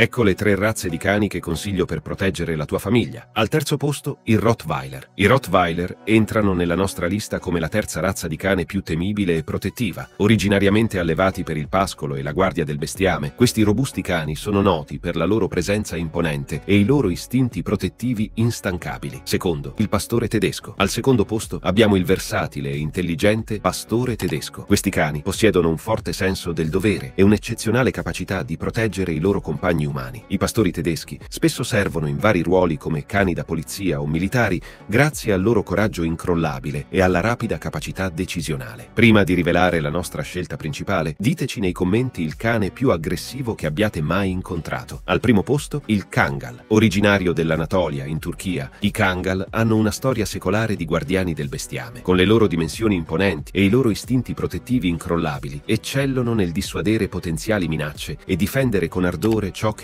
Ecco le tre razze di cani che consiglio per proteggere la tua famiglia. Al terzo posto, il Rottweiler. I Rottweiler entrano nella nostra lista come la terza razza di cane più temibile e protettiva. Originariamente allevati per il pascolo e la guardia del bestiame, questi robusti cani sono noti per la loro presenza imponente e i loro istinti protettivi instancabili. Secondo, il pastore tedesco. Al secondo posto abbiamo il versatile e intelligente pastore tedesco. Questi cani possiedono un forte senso del dovere e un'eccezionale capacità di proteggere i loro compagni umani. I pastori tedeschi spesso servono in vari ruoli come cani da polizia o militari grazie al loro coraggio incrollabile e alla rapida capacità decisionale. Prima di rivelare la nostra scelta principale, diteci nei commenti il cane più aggressivo che abbiate mai incontrato. Al primo posto il Kangal. Originario dell'Anatolia, in Turchia, i Kangal hanno una storia secolare di guardiani del bestiame. Con le loro dimensioni imponenti e i loro istinti protettivi incrollabili, eccellono nel dissuadere potenziali minacce e difendere con ardore ciò